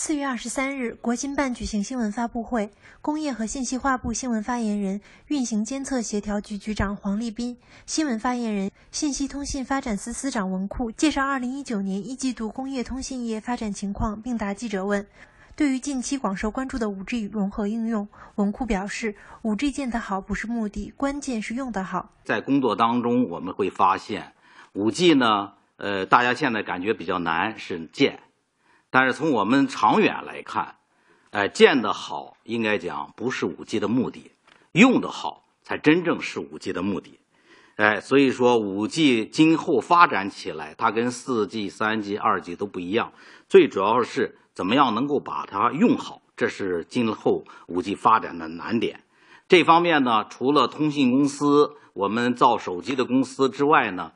四月二十三日，国新办举行新闻发布会，工业和信息化部新闻发言人、运行监测协调局局长黄立斌，新闻发言人、信息通信发展司司长文库介绍二零一九年一季度工业通信业发展情况，并答记者问。对于近期广受关注的 5G 融合应用，文库表示：“5G 建得好不是目的，关键是用得好。”在工作当中，我们会发现，5G 呢，呃，大家现在感觉比较难是建。但是从我们长远来看，哎，建的好应该讲不是五 G 的目的，用的好才真正是五 G 的目的。哎，所以说五 G 今后发展起来，它跟四 G、三 G、二 G 都不一样。最主要是怎么样能够把它用好，这是今后五 G 发展的难点。这方面呢，除了通信公司、我们造手机的公司之外呢，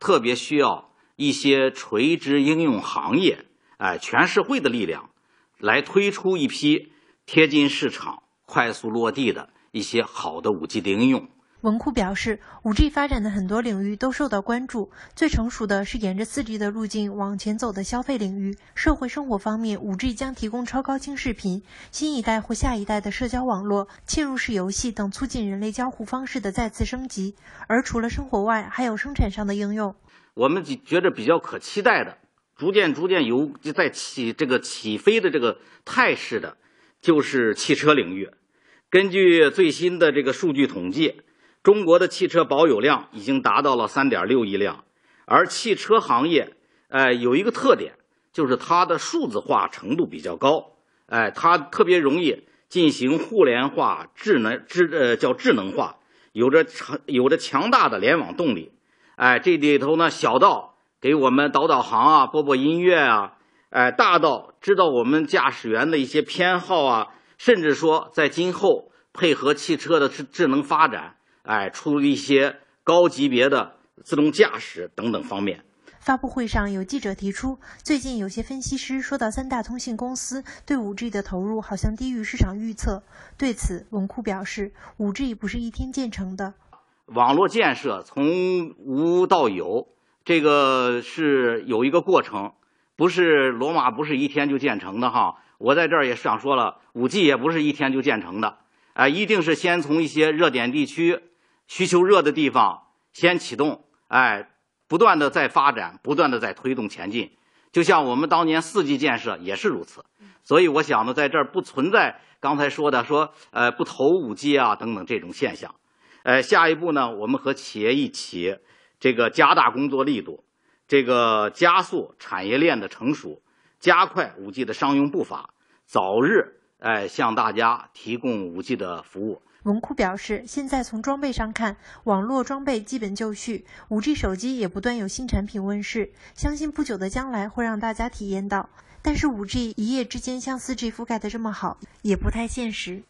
特别需要一些垂直应用行业。哎，全社会的力量来推出一批贴近市场、快速落地的一些好的五 G 的应用。文库表示，五 G 发展的很多领域都受到关注，最成熟的是沿着四 G 的路径往前走的消费领域、社会生活方面，五 G 将提供超高清视频、新一代或下一代的社交网络、嵌入式游戏等，促进人类交互方式的再次升级。而除了生活外，还有生产上的应用。我们觉着比较可期待的。逐渐、逐渐由在起这个起飞的这个态势的，就是汽车领域。根据最新的这个数据统计，中国的汽车保有量已经达到了3.6亿辆，而汽车行业，哎，有一个特点，就是它的数字化程度比较高，哎，它特别容易进行互联化、智能智呃叫智能化，有着强有着强大的联网动力，哎，这里头呢，小到。给我们导导航啊，播播音乐啊，哎，大到知道我们驾驶员的一些偏好啊，甚至说在今后配合汽车的智智能发展，哎，出一些高级别的自动驾驶等等方面。发布会上有记者提出，最近有些分析师说到三大通信公司对五 G 的投入好像低于市场预测，对此文库表示，五 G 不是一天建成的，网络建设从无到有。这个是有一个过程，不是罗马不是一天就建成的哈。我在这儿也是想说了，五 G 也不是一天就建成的，哎，一定是先从一些热点地区、需求热的地方先启动，哎，不断的在发展，不断的在推动前进。就像我们当年四 G 建设也是如此，所以我想呢，在这儿不存在刚才说的说呃不投五 G 啊等等这种现象。呃，下一步呢，我们和企业一起。这个加大工作力度，这个加速产业链的成熟，加快五 G 的商用步伐，早日哎向大家提供五 G 的服务。文库表示，现在从装备上看，网络装备基本就绪，五 G 手机也不断有新产品问世，相信不久的将来会让大家体验到。但是，五 G 一夜之间像四 G 覆盖的这么好，也不太现实。